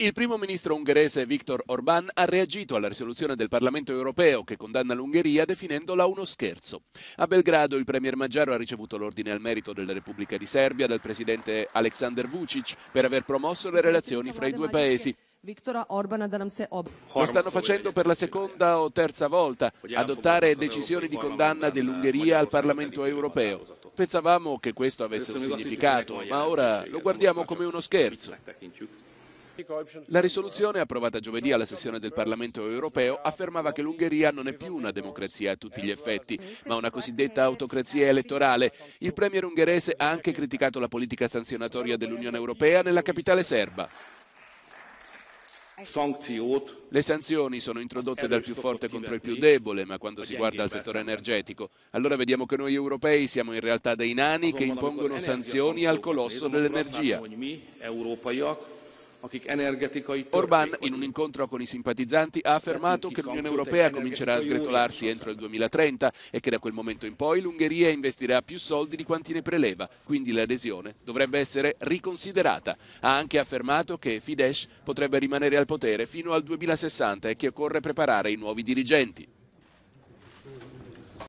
Il primo ministro ungherese Viktor Orbán ha reagito alla risoluzione del Parlamento europeo che condanna l'Ungheria definendola uno scherzo. A Belgrado il premier Maggiaro ha ricevuto l'ordine al merito della Repubblica di Serbia dal presidente Aleksandar Vucic per aver promosso le relazioni fra i due paesi. Lo stanno facendo per la seconda o terza volta, adottare decisioni di condanna dell'Ungheria al Parlamento europeo. Pensavamo che questo avesse un significato, ma ora lo guardiamo come uno scherzo. La risoluzione approvata giovedì alla sessione del Parlamento europeo affermava che l'Ungheria non è più una democrazia a tutti gli effetti, ma una cosiddetta autocrazia elettorale. Il premier ungherese ha anche criticato la politica sanzionatoria dell'Unione europea nella capitale serba. Le sanzioni sono introdotte dal più forte contro il più debole, ma quando si guarda al settore energetico, allora vediamo che noi europei siamo in realtà dei nani che impongono sanzioni al colosso dell'energia. Orban, in un incontro con i simpatizzanti, ha affermato che l'Unione Europea comincerà a sgretolarsi entro il 2030 e che da quel momento in poi l'Ungheria investirà più soldi di quanti ne preleva, quindi l'adesione dovrebbe essere riconsiderata. Ha anche affermato che Fidesz potrebbe rimanere al potere fino al 2060 e che occorre preparare i nuovi dirigenti.